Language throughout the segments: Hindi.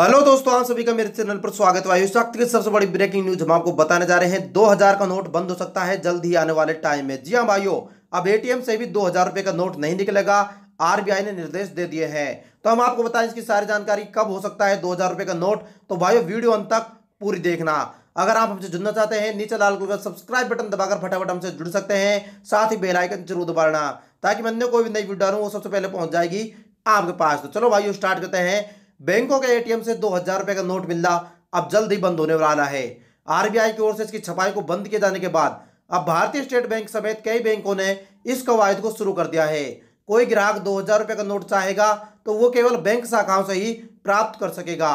हेलो दोस्तों आप सभी का मेरे चैनल पर स्वागत है इस वक्त की सबसे बड़ी ब्रेकिंग न्यूज हम आपको बताने जा रहे हैं 2000 का नोट बंद हो सकता है जल्द ही आने वाले टाइम में जी हाँ भाइयों अब एटीएम से भी 2000 रुपए का नोट नहीं निकलेगा आरबीआई ने निर्देश दे दिए हैं तो हम आपको बताएं इसकी सारी जानकारी कब हो सकता है दो रुपए का नोट तो भाईयो वीडियो अंत तक पूरी देखना अगर आप हमसे जुड़ना चाहते हैं नीचे लाल कलर का सब्सक्राइब बटन दबाकर फटाफट हमसे जुड़ सकते हैं साथ ही बेलाइकन जरूर दबाना ताकि मैं कोई भी नई वीडियो डालू वो सबसे पहले पहुंच जाएगी आपके पास तो चलो भाइयों स्टार्ट करते हैं बैंकों के एटीएम से दो हजार रुपए का नोट मिलना अब जल्द ही बंद होने वाला है आरबीआई की ओर से इसकी छपाई को बंद किए जाने के बाद अब भारतीय स्टेट बैंक समेत कई बैंकों ने इस कवायद को शुरू कर दिया है कोई ग्राहक दो हजार का नोट चाहेगा तो वो केवल बैंक शाखाओं से ही प्राप्त कर सकेगा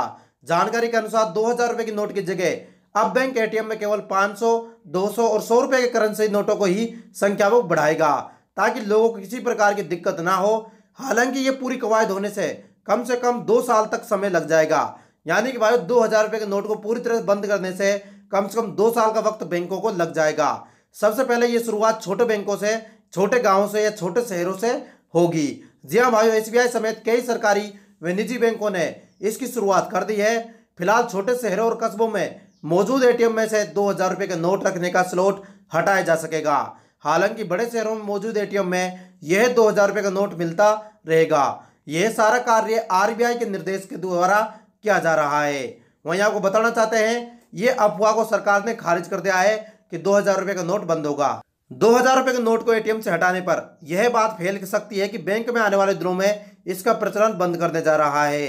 जानकारी के अनुसार दो हजार रुपए की नोट की जगह अब बैंक एटीएम में केवल 500, 200 और सौ रुपए के करेंसी नोटों को ही संख्या बढ़ाएगा ताकि लोगों को किसी प्रकार की दिक्कत ना हो हालांकि ये पूरी कवायद होने से कम से कम दो साल तक समय लग जाएगा यानी कि भाई दो हज़ार रुपए के नोट को पूरी तरह बंद करने से कम से कम दो साल का वक्त बैंकों को लग जाएगा सबसे पहले ये शुरुआत छोटे बैंकों से छोटे गाँव से या छोटे शहरों से होगी जी हाँ भाई एस समेत कई सरकारी व निजी बैंकों ने इसकी शुरुआत कर दी है फिलहाल छोटे शहरों और कस्बों में मौजूद एटीएम में से दो हज़ार रुपए का नोट रखने का स्लॉट हटाया जा सकेगा हालांकि बड़े शहरों में मौजूद एटीएम में यह दो हज़ार रुपये का नोट मिलता रहेगा यह सारा कार्य आरबीआई के निर्देश के द्वारा किया जा रहा है वहीं आपको बताना चाहते हैं ये अफवाह को सरकार ने खारिज कर दिया है कि दो हजार रुपए का नोट बंद होगा दो हजार रुपए के नोट को एटीएम से हटाने पर यह बात फैल सकती है कि बैंक में आने वाले दिनों में इसका प्रचलन बंद करने जा रहा है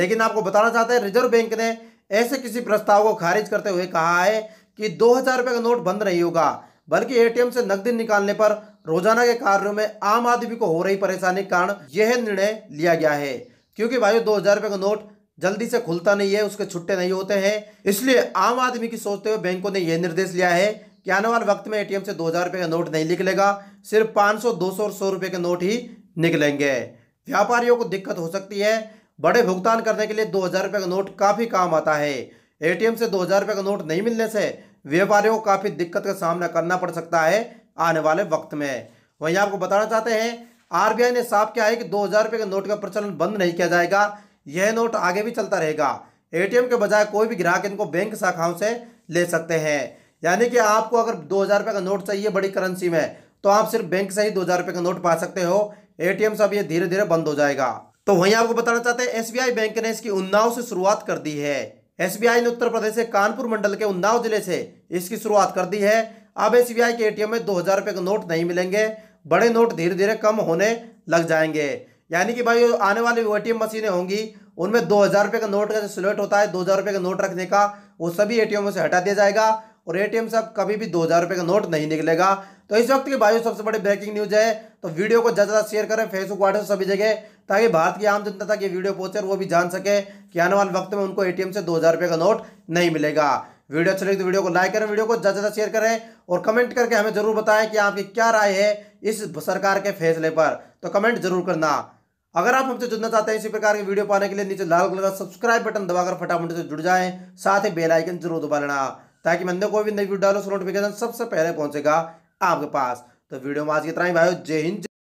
लेकिन आपको बताना चाहते हैं रिजर्व बैंक ने ऐसे किसी प्रस्ताव को खारिज करते हुए कहा है कि दो हजार रुपए का नोट बंद नहीं होगा बल्कि एटीएम से नकदी निकालने पर रोजाना के कार्यों में आम आदमी को हो रही परेशानी के कारण यह निर्णय लिया गया है क्योंकि भाई दो हजार का नोट जल्दी से खुलता नहीं है उसके छुट्टे नहीं होते हैं इसलिए आम आदमी की सोचते हुए बैंकों ने यह निर्देश लिया है कि आने वाले वक्त में एटीएम से दो हजार रुपये का नोट नहीं निकलेगा सिर्फ पाँच सौ दो सौ और सौ रुपये के नोट ही निकलेंगे व्यापारियों को दिक्कत हो सकती है बड़े भुगतान करने के लिए दो हजार का नोट काफ़ी काम आता है एटीएम से दो हजार का नोट नहीं मिलने से व्यापारियों को काफ़ी दिक्कत का सामना करना पड़ सकता है आने वाले वक्त में वहीं आपको बताना चाहते हैं आरबीआई ने साफ किया है कि दो हज़ार रुपये के नोट का प्रचलन बंद नहीं किया जाएगा यह नोट आगे भी चलता रहेगा एटीएम के बजाय कोई भी ग्राहक इनको बैंक शाखाओं से ले सकते हैं यानी कि आपको अगर दो हज़ार रुपये का नोट चाहिए बड़ी करेंसी में तो आप सिर्फ बैंक से ही दो हज़ार रुपये का नोट पा सकते हो एटीएम से अब ये धीरे धीरे बंद हो जाएगा तो वहीं आपको बताना चाहते हैं एसबीआई बैंक ने इसकी उन्नाव से शुरुआत कर दी है एसबीआई ने उत्तर प्रदेश के कानपुर मंडल के उन्नाव जिले से इसकी शुरुआत कर दी है अब एस के एटीएम में दो हज़ार रुपये के नोट नहीं मिलेंगे बड़े नोट धीरे धीरे कम होने लग जाएंगे यानी कि भाई आने वाली ए टी मशीनें होंगी उनमें दो हज़ार रुपये का नोट का जो सिलेक्ट होता है दो हज़ार रुपये का नोट रखने का वो सभी ए से हटा दिया जाएगा और ए से अब कभी भी दो हज़ार रुपये का नोट नहीं निकलेगा तो इस वक्त की भाई सबसे बड़ी ब्रेकिंग न्यूज़ है तो वीडियो को ज़्यादा ज़्यादा शेयर करें फेसबुक व्हाट्सएप सभी जगह ताकि भारत की आम जनता तक ये वीडियो पहुंचे और वो भी जान सके कि आने वाले वक्त में उनको एटीएम से दो हज़ार रुपये का नोट नहीं मिलेगा वीडियो अच्छी लगी तो वीडियो को लाइक करें वीडियो को ज़्यादा ज़्यादा शेयर करें और कमेंट करके हमें ज़रूर बताएं कि आपकी क्या राय है इस सरकार के फैसले पर तो कमेंट जरूर करना अगर आप हमसे जुड़ना चाहते हैं इसी प्रकार के वीडियो पाने के लिए नीचे लाल कलर का सब्सक्राइब बटन दबाकर फटाफट से जुड़ जाएं साथ ही बेलाइकन जरूर दबा लेना ताकि मैंने कोई भी नई वीडियो डालो नोटिफिकेशन सबसे पहले पहुंचेगा आपके पास तो वीडियो में आज की तरह ही भाई जय हिंद